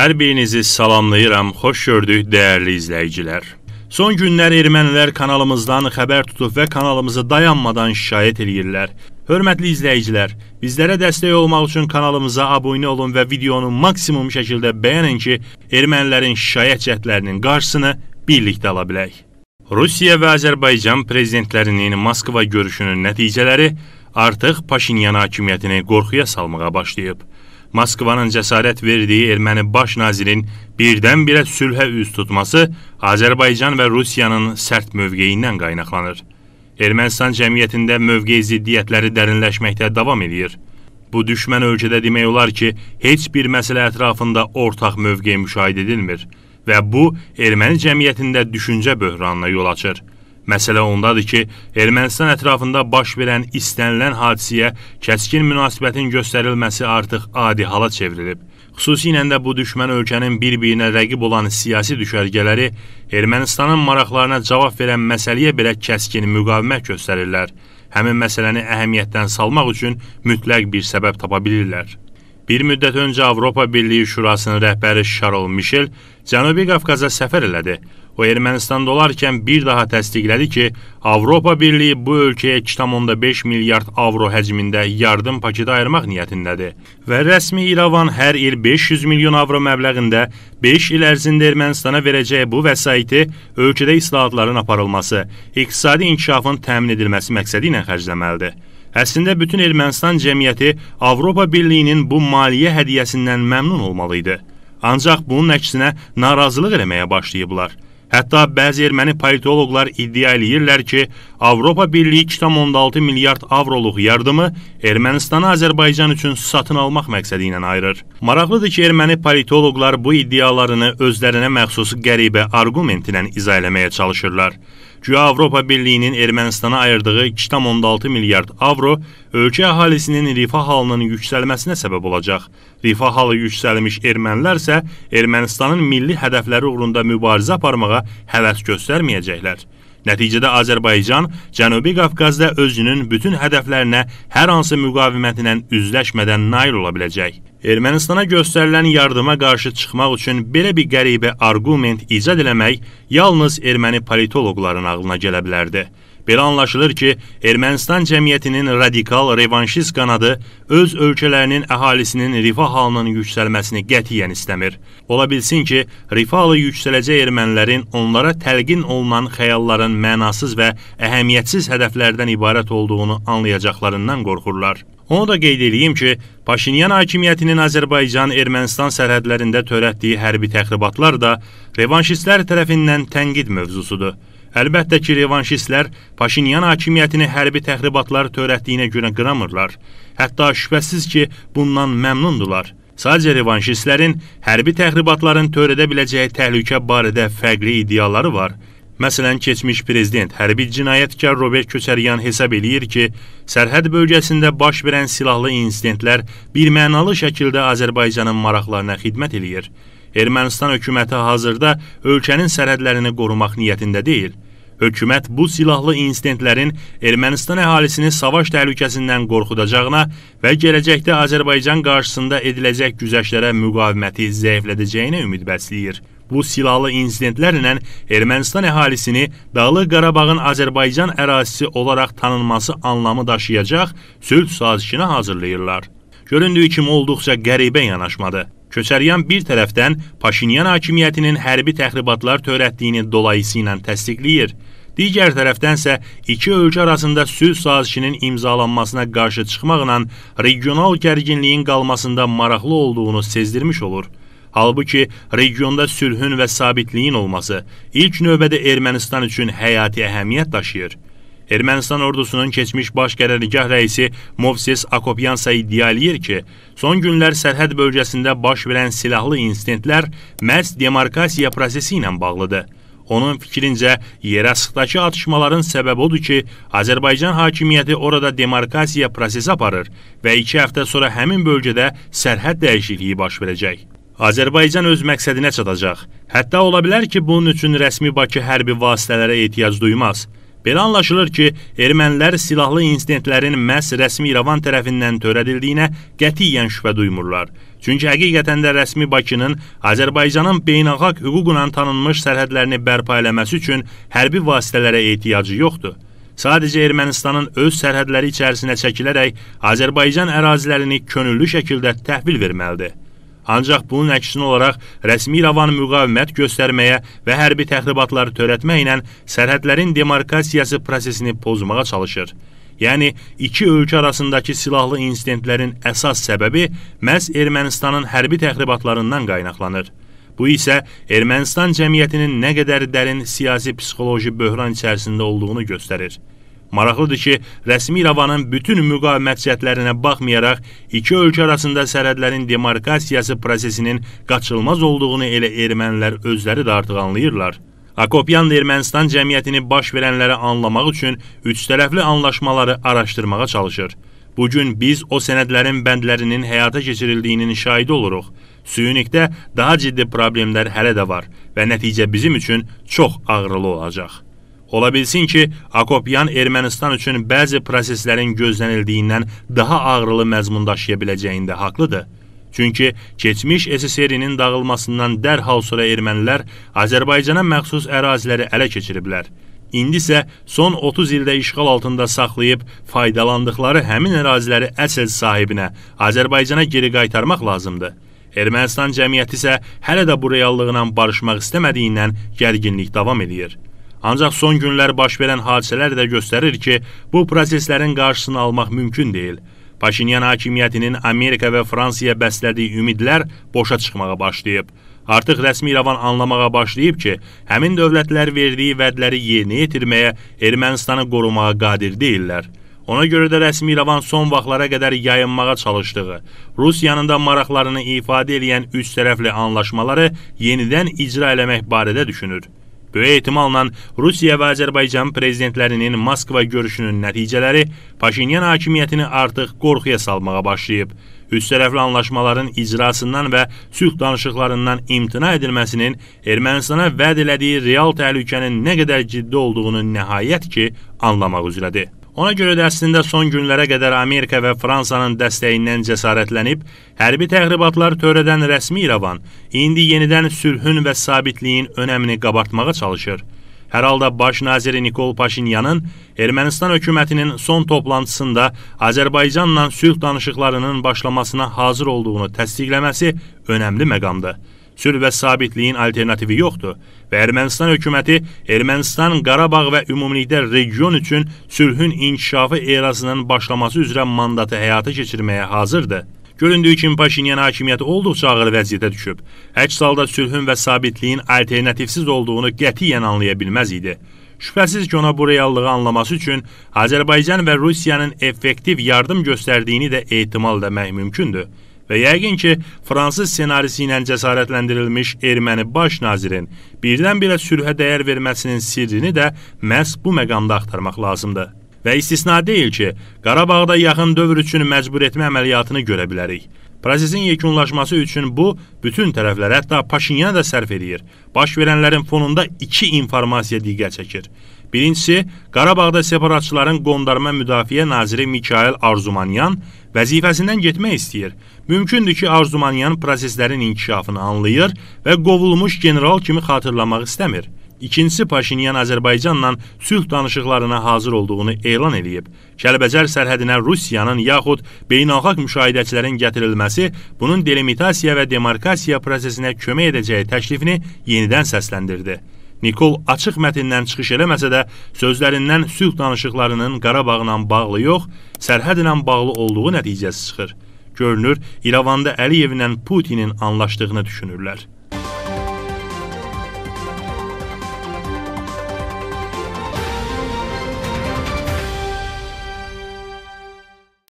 Hər birinizi salamlayıram, xoş gördük dəyərli izləyicilər. Son günlər ermənilər kanalımızdan xəbər tutub və kanalımızı dayanmadan şikayət eləyirlər. Hörmətli izləyicilər, bizlərə dəstək olmaq üçün kanalımıza abunə olun və videonu maksimum şəkildə bəyənin ki, ermənilərin şikayət cəhdlərinin qarşısını birlikdə ala bilək. Rusiya və Azərbaycan prezidentlərinin Moskva görüşünün nəticələri artıq Paşinyan hakimiyyətini qorxuya salmağa başlayıb. Moskvanın cəsarət verdiyi erməni baş nazirin birdən-birə sülhə üz tutması Azərbaycan və Rusiyanın sərt mövqeyindən qaynaqlanır. Ermənistan cəmiyyətində mövqe ziddiyyətləri dərinləşməkdə davam edir. Bu düşmən ölkədə demək olar ki, heç bir məsələ ətrafında ortaq mövqe müşahidə edilmir və bu erməni cəmiyyətində düşüncə böhranına yol açır. Məsələ ondadır ki, Ermənistan ətrafında baş verən istənilən hadisəyə kəskin münasibətin göstərilməsi artıq adi hala çevrilib. Xüsusilə də bu düşmən ölkənin bir-birinə rəqib olan siyasi düşərgələri Ermənistanın maraqlarına cavab verən məsələyə belə kəskin müqavimət göstərirlər. Həmin məsələni əhəmiyyətdən salmaq üçün mütləq bir səbəb tapa bilirlər. Bir müddət öncə Avropa Birliyi Şurasının rəhbəri Şarol Mişel Cənubi Qafqaza səfər elədi. O Ermənistanda olarkən bir daha təsdiqlədi ki, Avropa Birliyi bu ölkəyə 2,5 milyard avro həcmində yardım paketi ayırmaq niyyətindədir. Və rəsmi İrəvan hər il 500 milyon avro məbləğində 5 il ərzində Ermənistana verəcəyi bu vəsaiti ölkədə islahatların aparılması, iqtisadi inkişafın təmin edilməsi məqsədi ilə xərcləməlidir. Əslində bütün Ermənistan cəmiyyəti Avropa Birliyinin bu maliyyə hədiyyəsindən məmnun olmalı idi. Ancaq bunun əksinə narazılıq eləməyə başlayıblar. Hətta bəzi erməni politoloqlar iddia eləyirlər ki, Avropa Birliyi 2.6 milyard avroluq yardımı Ermənistanı Azərbaycan üçün satın almaq məqsədi ilə ayırır. Maraqlıdır ki, erməni politoloqlar bu iddialarını özlərinə məxsus qəribə arqument ilə izah eləməyə çalışırlar. Güya Avropa Birliyinin Ermənistana ayırdığı 2,6 milyard avro ölkə əhalisinin rifah halının yüksəlməsinə səbəb olacaq. Rifah halı yüksəlmiş ermənilər isə Ermənistanın milli hədəfləri uğrunda mübarizə aparmağa həvəs göstərməyəcəklər. Nəticədə Azərbaycan Cənubi Qafqazda özünün bütün hədəflərinə hər hansı müqavimətlə üzləşmədən nail ola biləcək. Ermənistana göstərilən yardıma qarşı çıxmaq üçün belə bir qəribə arqument icad eləmək yalnız erməni politoloqların ağlına gələ bilərdi. Belə anlaşılır ki, Ermənistan cəmiyyətinin radikal revanşist qanadı öz ölkələrinin əhalisinin rifah halının yüksəlməsini qətiyyən istəmir. Ola bilsin ki, rifahla yüksələcək ermənilərin onlara təlqin olunan xəyalların mənasız və əhəmiyyətsiz hədəflərdən ibarət olduğunu anlayacaqlarından qorxurlar. Onu da qeyd edeyim ki, Paşinyan hakimiyyətinin Azərbaycan-Ermənistan sərhədlərində törətdiyi hərbi təxribatlar da revanşistlər tərəfindən tənqid mövzusudur. Əlbəttə ki, revanşistlər Paşinyan hakimiyyətini hərbi təxribatlar törətdiyinə görə qınamırlar. Hətta şübhəsiz ki, bundan məmnundular. Sadəcə revanşistlərin hərbi təxribatların törədə biləcəyi təhlükə barədə fərqli iddiaları var. Məsələn, keçmiş prezident hərbi cinayətkar Robert Köçəryan hesab eləyir ki, sərhəd bölgəsində baş verən silahlı insidentlər birmənalı şəkildə Azərbaycanın maraqlarına xidmət eləyir. Ermənistan hökuməti hazırda ölkənin sərhədlərini qorumaq niyyətində deyil. Hökumət bu silahlı insidentlərin Ermənistan əhalisini savaş təhlükəsindən qorxudacağına və gələcəkdə Azərbaycan qarşısında ediləcək güzəştlərə müqaviməti zəiflədəcəyinə ümid bəsləyir. Bu silahlı insidentlərlə Ermənistan əhalisini Dağlıq Qarabağın Azərbaycan ərazisi olaraq tanınması anlamı daşıyacaq sülh sazişinə hazırlayırlar göründüyü kimi olduqca qəribə yanaşmadı. Köçəryan bir tərəfdən Paşinyan hakimiyyətinin hərbi təxribatlar törətdiyini dolayısıyla təsdiqləyir. Digər tərəfdənsə iki ölkə arasında sülh sazişinin imzalanmasına qarşı çıxmaqla regional gərginliyin qalmasında maraqlı olduğunu sezdirmiş olur. Halbuki regionda sülhün və sabitliyin olması ilk növbədə Ermənistan üçün həyati əhəmiyyət daşıyır. Ermənistan ordusunun keçmiş baş qərargah rəisi Movses Akopyansa iddia eləyir ki, son günlər sərhəd bölgəsində baş verən silahlı insidentlər məhz demarkasiya prosesi ilə bağlıdır. Onun fikrincə, yerə sıxdakı atışmaların səbəbi odur ki, Azərbaycan hakimiyyəti orada demarkasiya prosesi aparır və iki həftə sonra həmin bölgədə sərhəd dəyişikliyi baş verəcək. Azərbaycan öz məqsədinə çatacaq. Hətta ola bilər ki, bunun üçün rəsmi Bakı hərbi vasitələrə ehtiyac duymaz. Belə anlaşılır ki, ermənilər silahlı insidentlərin məhz rəsmi İrəvan tərəfindən törədildiyinə qətiyyən şübhə duymurlar. Çünki həqiqətən də rəsmi Bakının Azərbaycanın beynəlxalq hüquqla tanınmış sərhədlərini bərpa eləməsi üçün hərbi vasitələrə ehtiyacı yoxdur. Sadəcə Ermənistanın öz sərhədləri içərisinə çəkilərək Azərbaycan ərazilərini könüllü şəkildə təhvil verməlidir. Ancaq bunun əksinə olaraq rəsmi İrəvan müqavimət göstərməyə və hərbi təxribatları törətməklə sərhədlərin demarkasiyası prosesini pozmağa çalışır. Yəni iki ölkə arasındakı silahlı insidentlərin əsas səbəbi məhz Ermənistanın hərbi təxribatlarından qaynaqlanır. Bu isə Ermənistan cəmiyyətinin nə qədər dərin siyasi psixoloji böhran içərisində olduğunu göstərir. Maraqlıdır ki, rəsmi İrəvanın bütün müqavimət cəhdlərinə baxmayaraq, iki ölkə arasında sərhədlərin demarkasiyası prosesinin qaçılmaz olduğunu elə ermənilər özləri də artıq anlayırlar. Akopyan da Ermənistan cəmiyyətini baş verənləri anlamaq üçün üçtərəfli anlaşmaları araşdırmağa çalışır. Bugün biz o sənədlərin bəndlərinin həyata keçirildiyinin şahidi oluruq. Süyunikdə daha ciddi problemlər hələ də var və nəticə bizim üçün çox ağrılı olacaq. Ola bilsin ki, Akopyan Ermənistan üçün bəzi proseslərin gözlənildiyindən daha ağrılı məzmun daşıya biləcəyində haqlıdır. Çünki keçmiş SSR-nin dağılmasından dərhal sonra ermənilər Azərbaycana məxsus əraziləri ələ keçiriblər. İndi isə son 30 ildə işğal altında saxlayıb faydalandıqları həmin əraziləri əsl sahibinə, Azərbaycana geri qaytarmaq lazımdır. Ermənistan cəmiyyəti isə hələ də bu reallığından barışmaq istəmədiyindən gərginlik davam edir. Ancaq son günlər baş verən hadisələr də göstərir ki, bu proseslərin qarşısını almaq mümkün deyil. Paşinyan hakimiyyətinin Amerika və Fransaya bəslədiyi ümidlər boşa çıxmağa başlayıb. Artıq rəsmi İrəvan anlamağa başlayıb ki, həmin dövlətlər verdiyi vədləri yerinə yetirməyə, Ermənistanı qorumağa qadir deyillər. Ona görə də rəsmi İrəvan son vaxtlara qədər yayınmağa çalışdığı, Rusiyanın da maraqlarını ifadə edən üç tərəfli anlaşmaları yenidən icra eləmək barədə düşünür. Böyük ehtimalla Rusiya və Azərbaycan prezidentlərinin Moskva görüşünün nəticələri Paşinyan hakimiyyətini artıq qorxuya salmağa başlayıb. Üçtərəfli anlaşmaların icrasından və sülh danışıqlarından imtina edilməsinin Ermənistana vəd elədiyi real təhlükənin nə qədər ciddi olduğunu nəhayət ki, anlamaq üzrədir. Ona görə də əslində son günlərə qədər Amerika və Fransanın dəstəyindən cəsarətlənib, hərbi təxribatlar törədən rəsmi İrəvan indi yenidən sülhün və sabitliyin önəmini qabartmağa çalışır. Hər halda baş naziri Nikol Paşinyanın Ermənistan hökumətinin son toplantısında Azərbaycanla sülh danışıqlarının başlamasına hazır olduğunu təsdiqləməsi önəmli məqamdır sülh və sabitliyin alternativi yoxdur və Ermənistan hökuməti Ermənistan Qarabağ və ümumilikdə region üçün sülhün inkişafı erasının başlaması üzrə mandatı həyata keçirməyə hazırdır. Göründüyü kimi Paşinyan hakimiyyəti olduqca ağır vəziyyətə düşüb. Əks halda sülhün və sabitliyin alternativsiz olduğunu qətiyyən anlaya bilməz idi. Şübhəsiz ki, ona bu reallığı anlaması üçün Azərbaycan və Rusiyanın effektiv yardım göstərdiyini də ehtimal etmək mümkündür. Və yəqin ki, fransız ssenarisi ilə cəsarətləndirilmiş erməni baş nazirin birdən-birə sülhə dəyər verməsinin sirrini də məhz bu məqamda axtarmaq lazımdır. Və istisna deyil ki, Qarabağda yaxın dövr üçün məcbur etmə əməliyyatını görə bilərik. Prosesin yekunlaşması üçün bu bütün tərəflər, hətta Paşinyana da sərf eləyir. Baş verənlərin fonunda iki informasiya diqqət çəkir. Birincisi, Qarabağda separatçıların qondarma müdafiə naziri Mikail Arzumanyan vəzifəsindən getmək istəyir. Mümkündür ki, Arzumanyan proseslərin inkişafını anlayır və qovulmuş general kimi xatırlamaq istəmir. İkincisi Paşinyan Azərbaycanla sülh danışıqlarına hazır olduğunu elan eləyib. Kəlbəcər sərhədinə Rusiyanın yaxud beynəlxalq müşahidəçilərin gətirilməsi bunun delimitasiya və demarkasiya prosesinə kömək edəcəyi təklifini yenidən səsləndirdi. Nikol açıq mətndən çıxış eləməsə də, sözlərindən sülh danışıqlarının Qarabağla bağlı yox, sərhədlə bağlı olduğu nəticəsi çıxır. Görünür, İrəvanda Əliyevlə Putinin anlaşdığını düşünürlər.